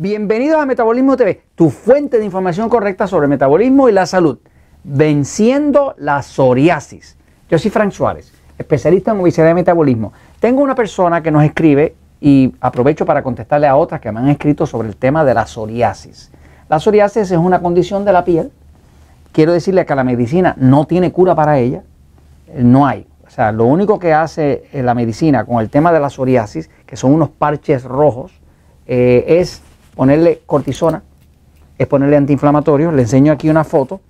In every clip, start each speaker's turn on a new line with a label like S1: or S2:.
S1: Bienvenidos a Metabolismo TV, tu fuente de información correcta sobre metabolismo y la salud. Venciendo la psoriasis. Yo soy Frank Suárez, especialista en obesidad y metabolismo. Tengo una persona que nos escribe y aprovecho para contestarle a otras que me han escrito sobre el tema de la psoriasis. La psoriasis es una condición de la piel. Quiero decirle que la medicina no tiene cura para ella. No hay. O sea, lo único que hace eh, la medicina con el tema de la psoriasis, que son unos parches rojos, eh, es ponerle cortisona es ponerle antiinflamatorio. Le enseño aquí una foto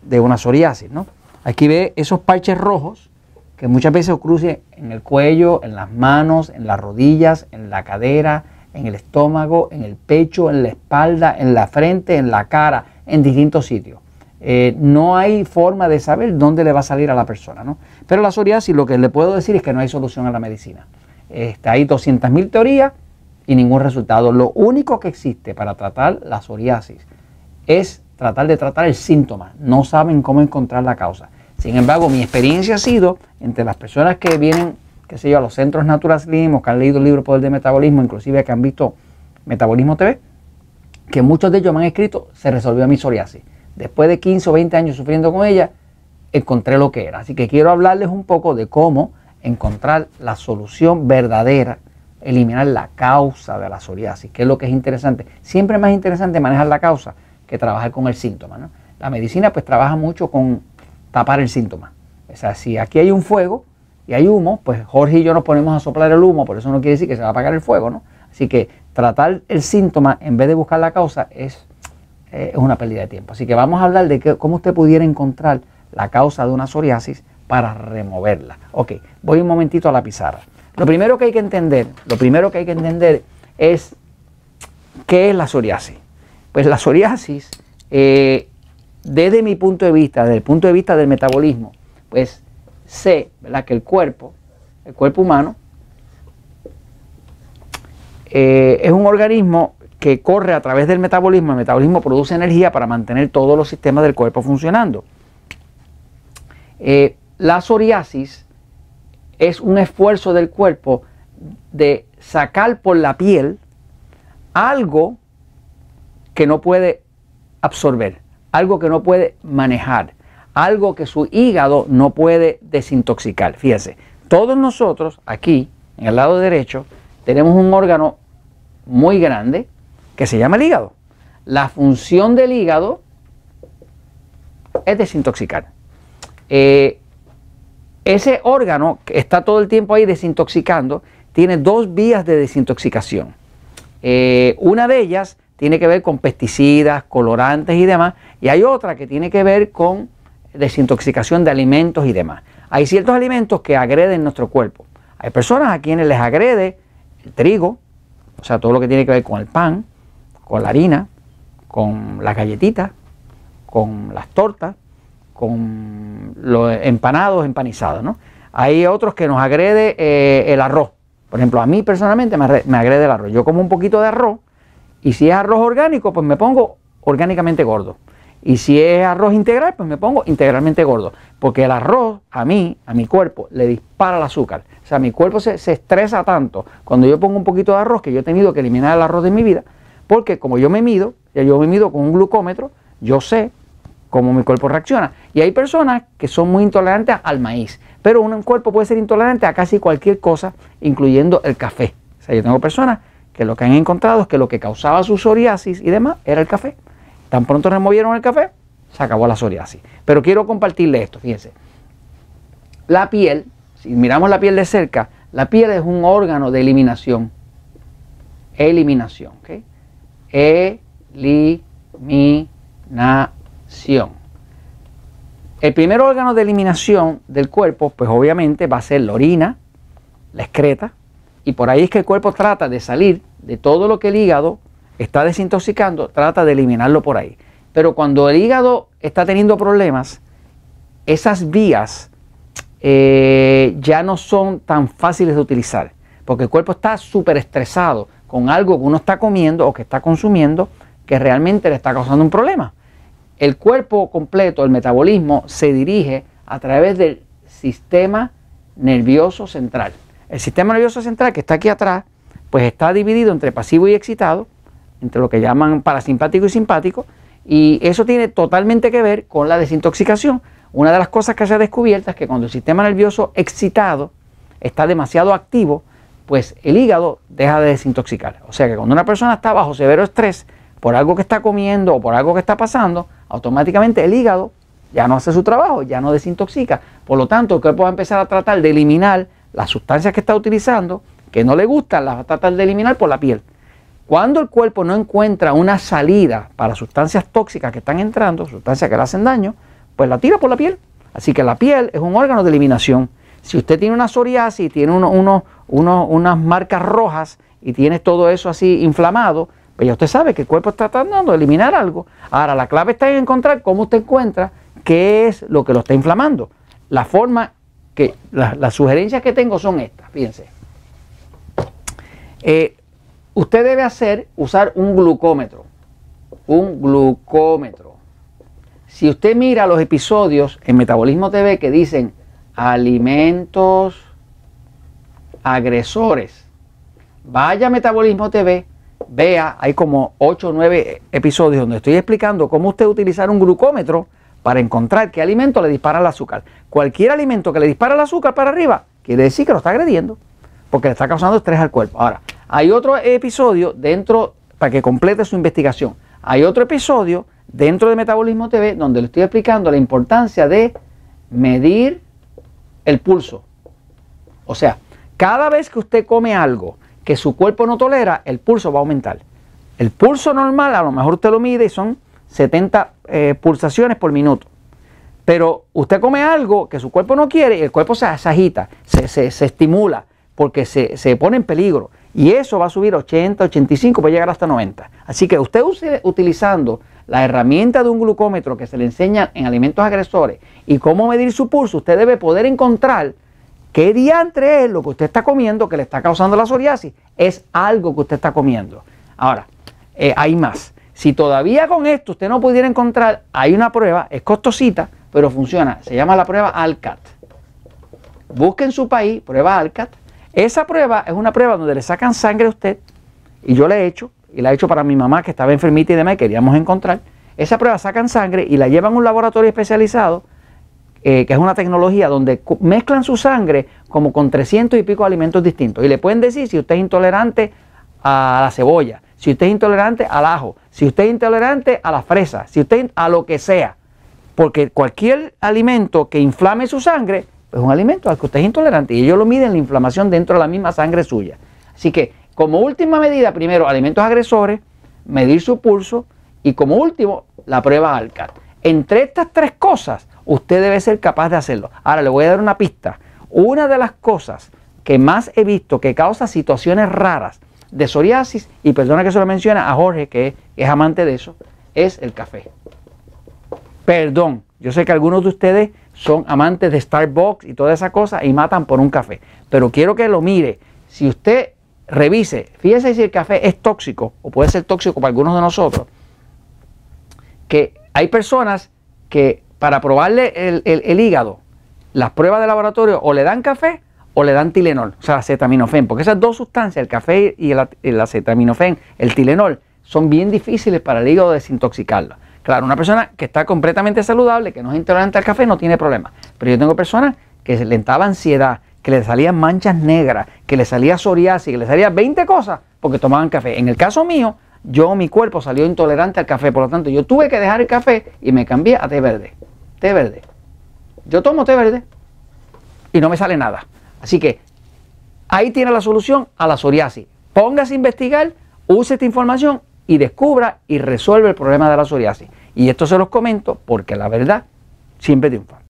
S1: de una psoriasis, ¿no? Aquí ve esos parches rojos que muchas veces cruce en el cuello, en las manos, en las rodillas, en la cadera, en el estómago, en el pecho, en la espalda, en la frente, en la cara, en distintos sitios. Eh, no hay forma de saber dónde le va a salir a la persona, ¿no? Pero la psoriasis lo que le puedo decir es que no hay solución a la medicina. Está hay 200.000 teorías y ningún resultado. Lo único que existe para tratar la psoriasis es tratar de tratar el síntoma. No saben cómo encontrar la causa. Sin embargo, mi experiencia ha sido entre las personas que vienen, qué sé yo, a los centros o que han leído el libro Poder de Metabolismo, inclusive que han visto Metabolismo TV, que muchos de ellos me han escrito, se resolvió mi psoriasis. Después de 15 o 20 años sufriendo con ella, encontré lo que era. Así que quiero hablarles un poco de cómo encontrar la solución verdadera eliminar la causa de la psoriasis, que es lo que es interesante. Siempre es más interesante manejar la causa que trabajar con el síntoma. La medicina pues trabaja mucho con tapar el síntoma. O sea, si aquí hay un fuego y hay humo, pues Jorge y yo nos ponemos a soplar el humo, por eso no quiere decir que se va a apagar el fuego, ¿no? Así que tratar el síntoma en vez de buscar la causa es, eh, es una pérdida de tiempo. Así que vamos a hablar de cómo usted pudiera encontrar la causa de una psoriasis para removerla. Ok, voy un momentito a la pizarra. Lo primero que hay que entender, lo primero que hay que entender es qué es la psoriasis. Pues la psoriasis, eh, desde mi punto de vista, desde el punto de vista del metabolismo, pues sé que el cuerpo, el cuerpo humano, eh, es un organismo que corre a través del metabolismo. El metabolismo produce energía para mantener todos los sistemas del cuerpo funcionando. Eh, la psoriasis es un esfuerzo del cuerpo de sacar por la piel algo que no puede absorber, algo que no puede manejar, algo que su hígado no puede desintoxicar. Fíjense, todos nosotros aquí, en el lado derecho, tenemos un órgano muy grande que se llama el hígado. La función del hígado es desintoxicar. Eh, ese órgano que está todo el tiempo ahí desintoxicando, tiene dos vías de desintoxicación. Eh, una de ellas tiene que ver con pesticidas, colorantes y demás, y hay otra que tiene que ver con desintoxicación de alimentos y demás. Hay ciertos alimentos que agreden nuestro cuerpo. Hay personas a quienes les agrede el trigo, o sea, todo lo que tiene que ver con el pan, con la harina, con las galletitas, con las tortas, con los empanados, empanizados, ¿no? Hay otros que nos agrede eh, el arroz. Por ejemplo, a mí personalmente me agrede el arroz. Yo como un poquito de arroz y si es arroz orgánico, pues me pongo orgánicamente gordo. Y si es arroz integral, pues me pongo integralmente gordo. Porque el arroz a mí, a mi cuerpo, le dispara el azúcar. O sea, mi cuerpo se, estresa tanto cuando yo pongo un poquito de arroz que yo he tenido que eliminar el arroz de mi vida. Porque como yo me mido, yo me mido con un glucómetro, yo sé cómo mi cuerpo reacciona. Y hay personas que son muy intolerantes al maíz, pero un cuerpo puede ser intolerante a casi cualquier cosa, incluyendo el café. O sea, yo tengo personas que lo que han encontrado es que lo que causaba su psoriasis y demás era el café. Tan pronto removieron el café, se acabó la psoriasis. Pero quiero compartirle esto, fíjense. La piel, si miramos la piel de cerca, la piel es un órgano de eliminación. Eliminación, ¿ok? Eliminación. El primer órgano de eliminación del cuerpo, pues obviamente va a ser la orina, la excreta, y por ahí es que el cuerpo trata de salir de todo lo que el hígado está desintoxicando, trata de eliminarlo por ahí. Pero cuando el hígado está teniendo problemas, esas vías eh, ya no son tan fáciles de utilizar, porque el cuerpo está súper estresado con algo que uno está comiendo o que está consumiendo que realmente le está causando un problema. El cuerpo completo, el metabolismo, se dirige a través del sistema nervioso central. El sistema nervioso central que está aquí atrás, pues está dividido entre pasivo y excitado, entre lo que llaman parasimpático y simpático, y eso tiene totalmente que ver con la desintoxicación. Una de las cosas que se ha descubierto es que cuando el sistema nervioso excitado está demasiado activo, pues el hígado deja de desintoxicar. O sea que cuando una persona está bajo severo estrés, por algo que está comiendo o por algo que está pasando, automáticamente el hígado ya no hace su trabajo, ya no desintoxica. Por lo tanto, el cuerpo va a empezar a tratar de eliminar las sustancias que está utilizando, que no le gustan, las va a tratar de eliminar por la piel. Cuando el cuerpo no encuentra una salida para sustancias tóxicas que están entrando, sustancias que le hacen daño, pues la tira por la piel. Así que la piel es un órgano de eliminación. Si usted tiene una psoriasis, tiene unas marcas rojas y tiene todo eso así inflamado, pues ya usted sabe que el cuerpo está tratando de eliminar algo. Ahora, la clave está en encontrar cómo usted encuentra qué es lo que lo está inflamando. La forma que, las sugerencias que tengo son estas, fíjense. Eh, usted debe hacer, usar un glucómetro. Un glucómetro. Si usted mira los episodios en Metabolismo TV que dicen alimentos agresores, vaya a Metabolismo TV vea, hay como 8 o 9 episodios donde estoy explicando cómo usted utilizar un glucómetro para encontrar qué alimento le dispara el azúcar. Cualquier alimento que le dispara el azúcar para arriba, quiere decir que lo está agrediendo, porque le está causando estrés al cuerpo. Ahora, hay otro episodio dentro, para que complete su investigación, hay otro episodio dentro de Metabolismo TV donde le estoy explicando la importancia de medir el pulso. O sea, cada vez que usted come algo, que su cuerpo no tolera, el pulso va a aumentar. El pulso normal, a lo mejor usted lo mide y son 70 eh, pulsaciones por minuto. Pero usted come algo que su cuerpo no quiere y el cuerpo se, agita, se, se, estimula, porque se, pone en peligro. Y eso va a subir a 80, 85, puede llegar hasta 90. Así que usted use, utilizando la herramienta de un glucómetro que se le enseña en alimentos agresores y cómo medir su pulso, usted debe poder encontrar ¿Qué diantre es lo que usted está comiendo que le está causando la psoriasis? Es algo que usted está comiendo. Ahora, eh, hay más. Si todavía con esto usted no pudiera encontrar, hay una prueba, es costosita, pero funciona. Se llama la prueba ALCAT. Busque en su país prueba ALCAT. Esa prueba es una prueba donde le sacan sangre a usted, y yo la he hecho, y la he hecho para mi mamá que estaba enfermita y demás, y queríamos encontrar. Esa prueba sacan sangre y la llevan a un laboratorio especializado eh, que es una tecnología donde mezclan su sangre como con 300 y pico alimentos distintos. Y le pueden decir si usted es intolerante a la cebolla, si usted es intolerante al ajo, si usted es intolerante a la fresa, si usted a lo que sea. Porque cualquier alimento que inflame su sangre pues, es un alimento al que usted es intolerante. Y ellos lo miden la inflamación dentro de la misma sangre suya. Así que, como última medida, primero alimentos agresores, medir su pulso y como último, la prueba ALCAT. Entre estas tres cosas, Usted debe ser capaz de hacerlo. Ahora le voy a dar una pista. Una de las cosas que más he visto que causa situaciones raras de psoriasis, y perdona que se lo menciona a Jorge, que es amante de eso, es el café. Perdón, yo sé que algunos de ustedes son amantes de Starbucks y toda esa cosa y matan por un café, pero quiero que lo mire. Si usted revise, fíjese si el café es tóxico o puede ser tóxico para algunos de nosotros, que hay personas que para probarle el, hígado, las pruebas de laboratorio o le dan café o le dan Tilenol, o sea, acetaminofén, porque esas dos sustancias, el café y el, acetaminofén, el Tilenol, son bien difíciles para el hígado desintoxicarlo. Claro, una persona que está completamente saludable, que no es intolerante al café, no tiene problema. Pero yo tengo personas que le entraba ansiedad, que le salían manchas negras, que le salía psoriasis, que le salía 20 cosas porque tomaban café. En el caso mío, yo, mi cuerpo salió intolerante al café, por lo tanto, yo tuve que dejar el café y me cambié a té verde té verde. Yo tomo té verde y no me sale nada. Así que ahí tiene la solución a la psoriasis. Póngase a investigar, use esta información y descubra y resuelve el problema de la psoriasis. Y esto se los comento porque la verdad siempre triunfa.